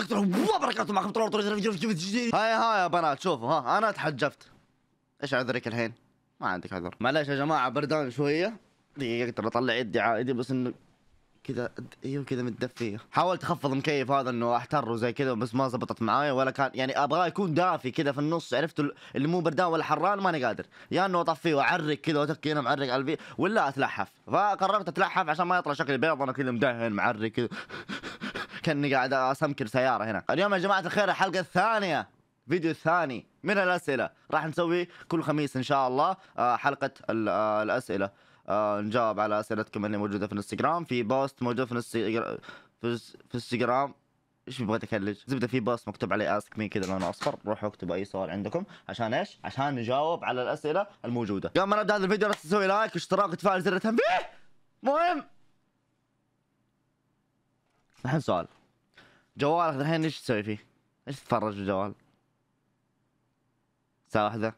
السلام عليكم وبركاته معكم جديد هاي هاي يا بنات شوفوا ها انا تحجبت ايش عذرك الحين؟ ما عندك عذر معلش يا جماعه بردان شويه دقيقه اقدر اطلع يدي عادي بس انه كذا ايوه كذا متدفيه حاولت اخفض مكيف هذا انه احتر وزي كذا بس ما زبطت معايا ولا كان يعني ابغاه يكون دافي كذا في النص عرفت اللي مو بردان ولا حران ماني قادر يا يعني انه اطفيه واعرق كذا واتكي هنا معرق قلبي ولا اتلحف فقررت اتلحف عشان ما يطلع شكلي بيض انا كذا مدهن معرق كذا كاني قاعد اسمكر سياره هنا اليوم يا جماعه الخير الحلقه الثانيه فيديو الثاني من الاسئله راح نسوي كل خميس ان شاء الله آه، حلقه آه، الاسئله آه، نجاوب على اسئلتكم اللي موجوده في الانستغرام في بوست موجود في الانستغرام في الانستغرام ايش بغيت اكلج؟ زبده في باص مكتوب عليه اسك مي كذا لونه اصفر، روحوا اكتبوا اي سؤال عندكم، عشان ايش؟ عشان نجاوب على الاسئله الموجوده. قبل ما نبدا هذا الفيديو لا تنسوا لايك واشتراك وتفعل زر التنبيه. مهم الحين سؤال جوالك الحين ايش تسوي فيه؟ ايش تتفرج بالجوال؟ ساعة واحدة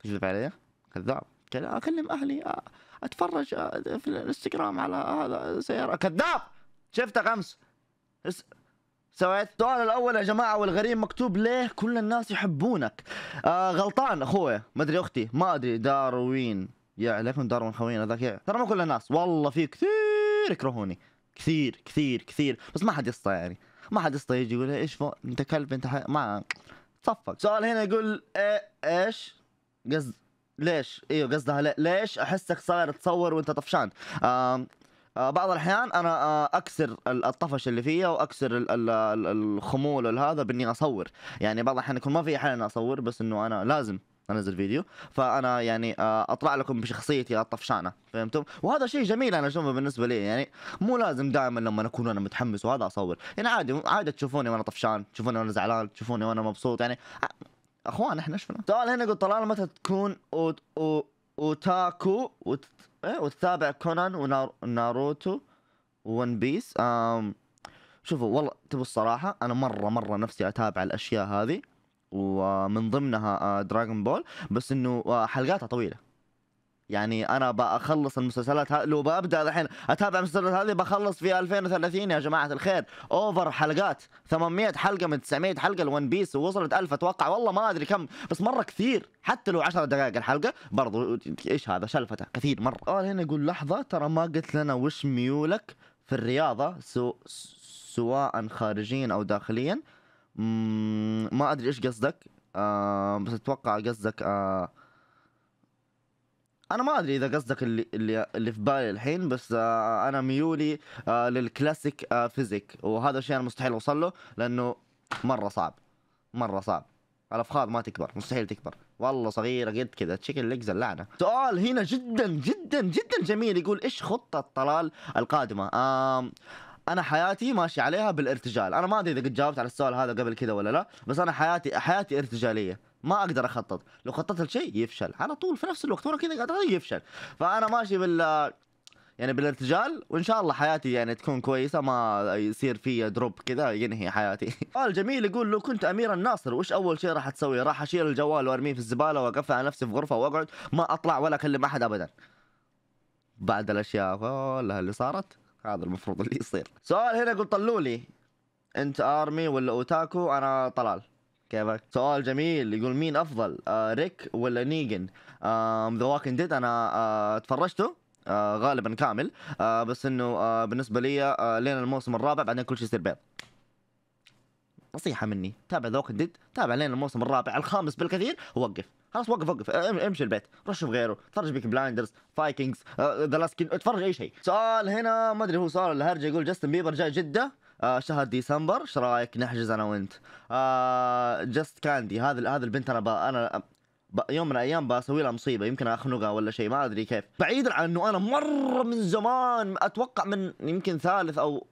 تكذب علي؟ كذاب اكلم اهلي اتفرج في الانستغرام على هذا سيارة كذاب شفتك امس سويت السؤال الاول يا جماعه والغريب مكتوب ليه كل الناس يحبونك آه غلطان اخويا ما ادري اختي ما ادري داروين يا عليكم داروين خوينا هذاك ترى مو كل الناس والله في كثير يكرهوني كثير كثير كثير بس ما حد يسطى يعني ما حد يسطى يجي يقول ايش فوق انت كلب انت ما تصفق سؤال هنا يقول إيه، ايش قصد ليش ايوه قصدها ليش احسك صاير تصور وانت طفشان آه بعض الاحيان انا آه، اكسر الطفش اللي فيا واكسر الخمول هذا باني اصور يعني بعض الاحيان يكون ما في حال اني اصور بس انه انا لازم انزل فيديو فانا يعني آه، اطلع لكم بشخصيتي الطفشانه فهمتم وهذا شيء جميل انا اشوفه بالنسبه لي يعني مو لازم دائما لما اكون انا متحمس وهذا اصور يعني عادي عادي تشوفوني وانا طفشان تشوفوني وانا زعلان تشوفوني وانا مبسوط يعني اخوان احنا شفنا سؤال هنا يقول طلال متى تكون اوتاكو إيه، وتتابع كونان وناروتو ون بيس أم... شوفوا والله تبوا الصراحة أنا مرة مرة نفسي أتابع الأشياء هذه ومن ضمنها دراغون آه، بول بس انه آه، حلقاتها طويله يعني انا بخلص المسلسلات لو ببدا الحين اتابع المسلسلات هذه بخلص في 2030 يا جماعه الخير اوفر حلقات 800 حلقه من 900 حلقه لون بيس ووصلت 1000 اتوقع والله ما ادري كم بس مره كثير حتى لو 10 دقائق الحلقه برضو ايش هذا شلفته كثير مره قال هنا يقول لحظه ترى ما قلت لنا وش ميولك في الرياضه سو... سواء خارجيا او داخليا ما ادري ايش قصدك آه بس اتوقع قصدك آه انا ما ادري اذا قصدك اللي اللي, اللي في بالي الحين بس آه انا ميولي آه للكلاسيك آه فيزيك وهذا الشيء انا مستحيل اوصل له لانه مره صعب مره صعب الافخاذ ما تكبر مستحيل تكبر والله صغيره قد كذا تشيكن ليجز اللعنه سؤال هنا جدا جدا جدا جميل يقول ايش خطه طلال القادمه آم انا حياتي ماشي عليها بالارتجال انا ما ادري اذا قد جاوبت على السؤال هذا قبل كذا ولا لا بس انا حياتي حياتي ارتجاليه ما اقدر اخطط لو خططت لشيء يفشل على طول في نفس الوقت وانا كذا قاعد يفشل فانا ماشي بال يعني بالارتجال وان شاء الله حياتي يعني تكون كويسه ما يصير في دروب كذا ينهي حياتي قال جميل يقول لو كنت امير الناصر وش اول شيء راح تسوي راح اشيل الجوال وارميه في الزباله واقفل على نفسي في غرفه واقعد ما اطلع ولا اكلم احد ابدا بعد الاشياء كلها اللي صارت هذا المفروض اللي يصير سؤال هنا يقول طلوا لي انت ارمي ولا اوتاكو انا طلال كيفك سؤال جميل يقول مين افضل آه ريك ولا نيجن ذا واكن ديد انا آه تفرجته آه غالبا كامل آه بس انه آه بالنسبه لي آه لين الموسم الرابع بعدين كل شيء يصير بيض نصيحه مني تابع ذوك ووكن ديد تابع لين الموسم الرابع الخامس بالكثير ووقف خلاص وقف وقف امشي البيت روح شوف غيره تفرج بيك بلايندرز فايكنجز ذا كينج اتفرج اي شيء سؤال هنا ما ادري هو سؤال الهرجه يقول جاستن بيبر جاي جده آه شهر ديسمبر ايش رايك نحجز انا وانت آه جاست كاندي هذا هذا البنت انا انا يوم من الايام بسوي لها مصيبه يمكن اخنقها ولا شيء ما ادري كيف بعيدا عن انه انا مره من زمان اتوقع من يمكن ثالث او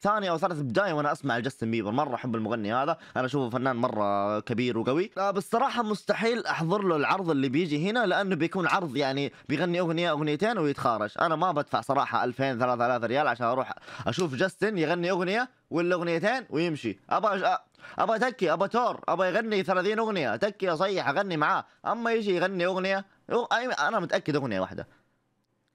ثاني او ثالث بدايه وانا اسمع جاستن بيبر مره احب المغني هذا انا اشوفه فنان مره كبير وقوي آه، بس صراحه مستحيل احضر له العرض اللي بيجي هنا لانه بيكون عرض يعني بيغني اغنيه اغنيتين ويتخارج انا ما بدفع صراحه 2000 3000 ريال عشان اروح اشوف جاستن يغني اغنيه ولا اغنيتين ويمشي ابى آه، ابى تكي ابى تور ابى يغني 30 اغنيه تكي اصيح اغني معاه اما يجي يغني اغنيه انا متاكد اغنيه واحده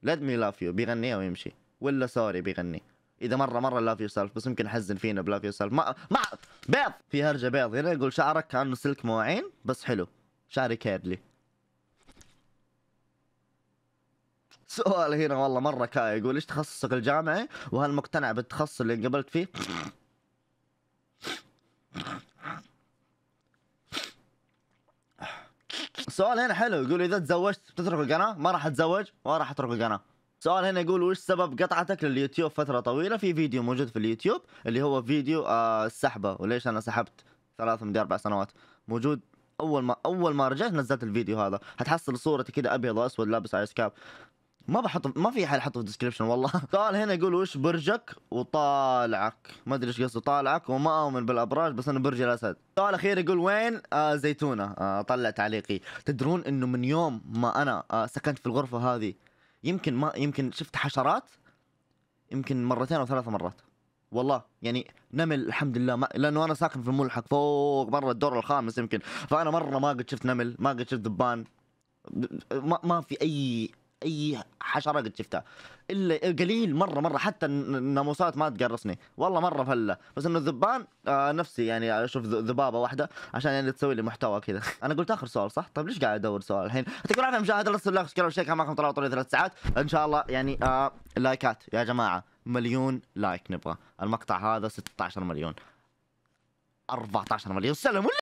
ليت مي لاف يو بيغنيها ويمشي ولا سوري بيغني اذا مره مره لاف يور سيلف بس يمكن حزن فينا بلاف يور سيلف ما ما بيض في هرجه بيض هنا يقول شعرك كانه سلك مواعين بس حلو شعري كيرلي سؤال هنا والله مره كاي يقول ايش تخصصك الجامعي وهل مقتنع بالتخصص اللي انقبلت فيه سؤال هنا حلو يقول اذا تزوجت بتترك القناه ما راح اتزوج ولا راح اترك القناه سؤال هنا يقول وش سبب قطعتك لليوتيوب فترة طويلة في فيديو موجود في اليوتيوب اللي هو فيديو آه السحبة وليش أنا سحبت ثلاث من أربع سنوات موجود أول ما أول ما رجعت نزلت الفيديو هذا هتحصل صورتي كذا أبيض وأسود لابس ايس كاب ما بحط ما في حل حطه في الديسكربشن والله سؤال هنا يقول وش برجك وطالعك ما ادري ايش قصده طالعك وما اؤمن بالابراج بس انا برج الاسد سؤال اخير يقول وين آه زيتونه آه طلع تعليقي تدرون انه من يوم ما انا آه سكنت في الغرفه هذه يمكن ما يمكن شفت حشرات يمكن مرتين او ثلاث مرات والله يعني نمل الحمد لله ما لانه انا ساكن في الملحق فوق مره الدور الخامس يمكن فانا مره ما قد شفت نمل ما قد شفت ذبان ما, ما في اي اي حشره قد شفتها الا قليل مره مره حتى الناموسات ما تقرصني والله مره فله بس انه الذبان آه نفسي يعني اشوف ذبابه واحده عشان يعني تسوي لي محتوى كذا انا قلت اخر سؤال صح طيب ليش قاعد ادور سؤال الحين يعطيكم العافيه مشاهد لست الله شكرا كان معكم طلعوا طول ثلاث ساعات ان شاء الله يعني آه لايكات يا جماعه مليون لايك نبغى المقطع هذا 16 مليون 14 مليون سلام